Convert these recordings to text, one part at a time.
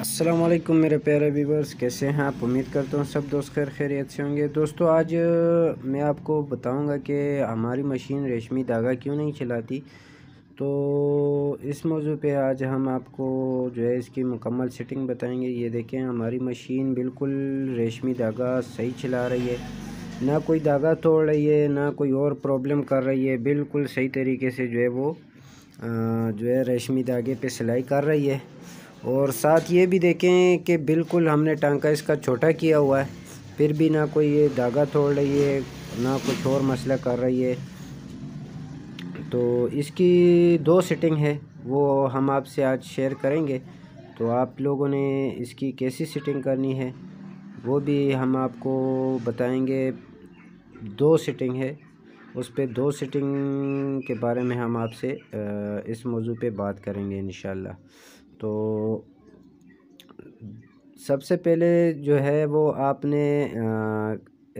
अस्सलाम वालेकुम मेरे प्यारे व्यूवर्स कैसे हैं आप उम्मीद करता हूँ सब दोस्त खैर खैरियत से होंगे दोस्तों आज मैं आपको बताऊंगा कि हमारी मशीन रेशमी धागा क्यों नहीं चलाती तो इस मौजू पे आज हम आपको जो है इसकी मुकम्मल सेटिंग बताएंगे ये देखें हमारी मशीन बिल्कुल रेशमी धागा सही चला रही है ना कोई धागा तोड़ रही है ना कोई और प्रॉब्लम कर रही है बिल्कुल सही तरीके से जो है वो जो है रेशमी धागे पे सिलाई कर रही है और साथ ये भी देखें कि बिल्कुल हमने टांका इसका छोटा किया हुआ है फिर भी ना कोई ये धागा तोड़ रही है ना कुछ और मसला कर रही है तो इसकी दो सेटिंग है वो हम आपसे आज शेयर करेंगे तो आप लोगों ने इसकी कैसी सेटिंग करनी है वो भी हम आपको बताएंगे दो सेटिंग है उस पर दो सेटिंग के बारे में हम आपसे इस मौजू पे बात करेंगे इन तो सबसे पहले जो है वो आपने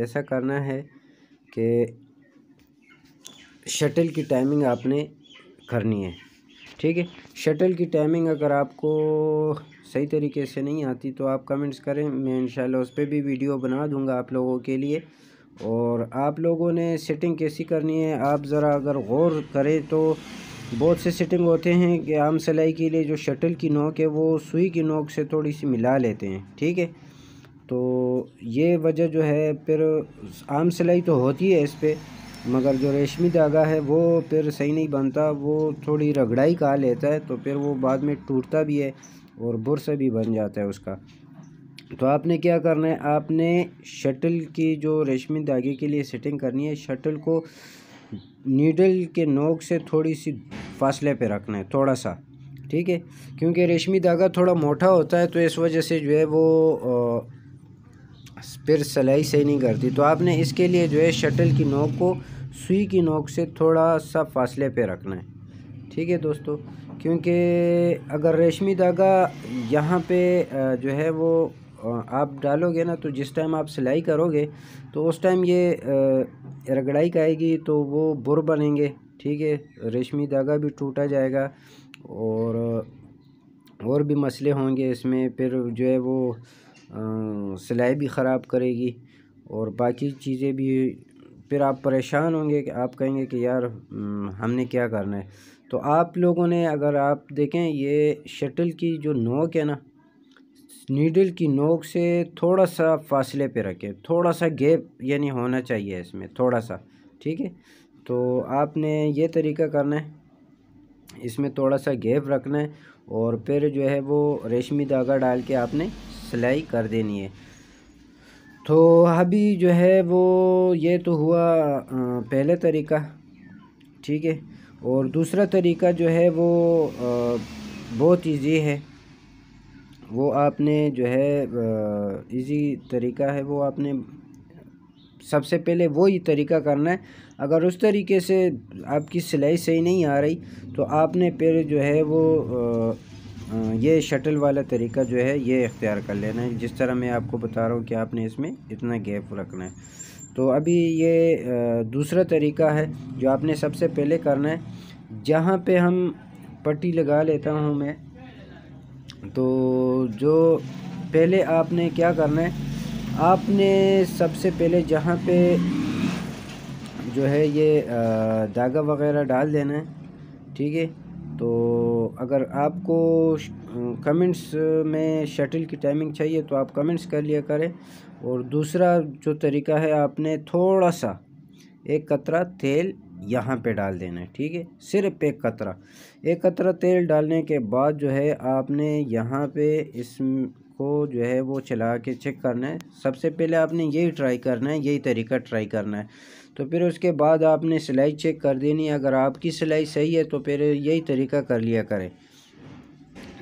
ऐसा करना है कि शटल की टाइमिंग आपने करनी है ठीक है शटल की टाइमिंग अगर आपको सही तरीके से नहीं आती तो आप कमेंट्स करें मैं इंशाल्लाह उस पर भी वीडियो बना दूंगा आप लोगों के लिए और आप लोगों ने सेटिंग कैसी करनी है आप ज़रा अगर गौर करें तो बहुत से सेटिंग होते हैं कि आम सिलाई के लिए जो शटल की नोक है वो सुई की नोक से थोड़ी सी मिला लेते हैं ठीक है तो ये वजह जो है फिर आम सिलाई तो होती है इस पर मगर जो रेशमी धागा है वो फिर सही नहीं बनता वो थोड़ी रगड़ाई का लेता है तो फिर वो बाद में टूटता भी है और बुरसा भी बन जाता है उसका तो आपने क्या करना है आपने शटल की जो रेशमी धागे के लिए सेटिंग करनी है शटल को नीडल के नोक से थोड़ी सी फासले पे रखना है थोड़ा सा ठीक है क्योंकि रेशमी धागा थोड़ा मोटा होता है तो इस वजह से जो है वो फिर सिलाई सही नहीं करती तो आपने इसके लिए जो है शटल की नोक को सुई की नोक से थोड़ा सा फासले पे रखना है ठीक है दोस्तों क्योंकि अगर रेशमी धागा यहाँ पे जो है वो आप डालोगे ना तो जिस टाइम आप सिलाई करोगे तो उस टाइम ये रगड़ाई का आएगी तो वो बुर बनेंगे ठीक है रेशमी धागा भी टूटा जाएगा और और भी मसले होंगे इसमें फिर जो है वो सिलाई भी ख़राब करेगी और बाकी चीज़ें भी फिर आप परेशान होंगे कि आप कहेंगे कि यार हमने क्या करना है तो आप लोगों ने अगर आप देखें ये शटल की जो नोक है ना नीडल की नोक से थोड़ा सा फासले पे रखें थोड़ा सा गैप यानी होना चाहिए इसमें थोड़ा सा ठीक है तो आपने ये तरीका करना है इसमें थोड़ा सा गैप रखना है और फिर जो है वो रेशमी धागा डाल के आपने सिलाई कर देनी है तो अभी जो है वो ये तो हुआ पहले तरीका ठीक है और दूसरा तरीका जो है वो बहुत इजी है वो आपने जो है इजी तरीका है वो आपने सबसे पहले वो ही तरीका करना है अगर उस तरीके से आपकी सिलाई सही नहीं आ रही तो आपने फिर जो है वो ये शटल वाला तरीका जो है ये इख्तियार कर लेना है जिस तरह मैं आपको बता रहा हूँ कि आपने इसमें इतना गैप रखना है तो अभी ये दूसरा तरीका है जो आपने सबसे पहले करना है जहाँ पे हम पट्टी लगा लेता हूँ मैं तो जो पहले आपने क्या करना है आपने सबसे पहले जहाँ पे जो है ये धागा वगैरह डाल देना है ठीक है तो अगर आपको कमेंट्स में शटल की टाइमिंग चाहिए तो आप कमेंट्स कर लिया करें और दूसरा जो तरीका है आपने थोड़ा सा एक कतरा तेल यहाँ पे डाल देना है ठीक है सिर्फ एक कतरा एक कतरा तेल डालने के बाद जो है आपने यहाँ पे इस आपको जो है वो चला के चेक करना है सबसे पहले आपने यही ट्राई करना है यही तरीका ट्राई करना है तो फिर उसके बाद आपने सिलाई चेक कर देनी अगर आपकी सिलाई सही है तो फिर यही तरीका कर लिया करें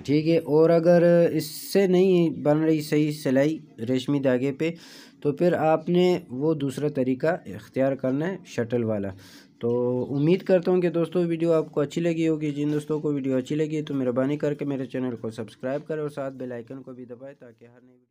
ठीक है और अगर इससे नहीं बन रही सही सिलाई रेशमी धागे पे तो फिर आपने वो दूसरा तरीका इख्तियार करना है शटल वाला तो उम्मीद करता हूँ कि दोस्तों वीडियो आपको अच्छी लगी होगी जिन दोस्तों को वीडियो अच्छी लगी तो मेहरबानी करके मेरे चैनल को सब्सक्राइब करें और साथ बेलाइकन को भी दबाएँ ताकि हर नई